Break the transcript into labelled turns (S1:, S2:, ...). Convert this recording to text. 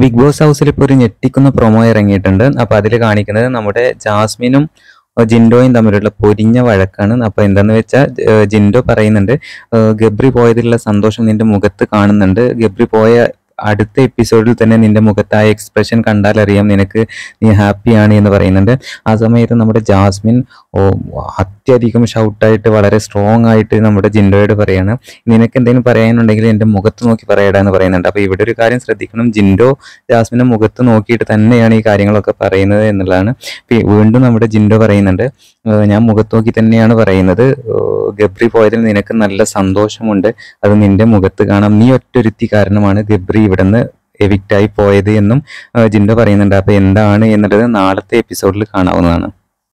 S1: big boss ഹൗസിൽ ഇപ്പോൾ ഒരു ഞെട്ടിക്കുന്ന പ്രൊമോ ഇറങ്ങിയിട്ടുണ്ട് അപ്പോൾ അതിൽ കാണിക്കുന്നത് നമ്മുടെ ജാസ്മിനും ജിൻഡോയും തമ്മിലുള്ള പൊരിഞ്ഞ വഴക്കാണ് അപ്പോൾ എന്താണെന്ന് വെച്ചാൽ ജിൻഡോ പറയുന്നുണ്ട് ഗബ്രി പോയതിലുള്ള സന്തോഷം നിന്റെ മുഖത്ത് കാണുന്നുണ്ട് ഗബ്രി പോയ അടുത്ത എപ്പിസോഡിൽ തന്നെ നിന്റെ മുഖത്തായ എക്സ്പ്രഷൻ കണ്ടാൽ അറിയാം നിനക്ക് നീ ഹാപ്പിയാണ് എന്ന് പറയുന്നുണ്ട് ആ സമയത്ത് നമ്മുടെ ജാസ്മിൻ ഓ ഷൗട്ട് ഷൗട്ടായിട്ട് വളരെ സ്ട്രോങ് ആയിട്ട് നമ്മുടെ ജിൻഡോയോട് പറയാണ് നിനക്ക് എന്തെങ്കിലും പറയാനുണ്ടെങ്കിൽ എൻ്റെ മുഖത്ത് നോക്കി പറയടാ എന്ന് പറയുന്നുണ്ട് അപ്പോൾ ഇവിടെ ഒരു കാര്യം ശ്രദ്ധിക്കണം ജിൻഡോ ജാസ്മിൻ്റെ മുഖത്ത് നോക്കിയിട്ട് തന്നെയാണ് ഈ കാര്യങ്ങളൊക്കെ പറയുന്നത് എന്നുള്ളതാണ് വീണ്ടും നമ്മുടെ ജിൻഡോ പറയുന്നുണ്ട് ഞാൻ മുഖത്ത് നോക്കി തന്നെയാണ് പറയുന്നത് ഗബ്രി പോയതിൽ നിനക്ക് നല്ല സന്തോഷമുണ്ട് അത് നിന്റെ മുഖത്ത് കാണാം നീ ഒറ്റൊരുത്തി കാരണമാണ് ഗബ്രി ഇവിടുന്ന് എവിക്റ്റായി പോയത് എന്നും ജിൻഡോ പറയുന്നുണ്ട് അപ്പോൾ എന്താണ് എന്നുള്ളത് നാളത്തെ എപ്പിസോഡിൽ കാണാവുന്നതാണ്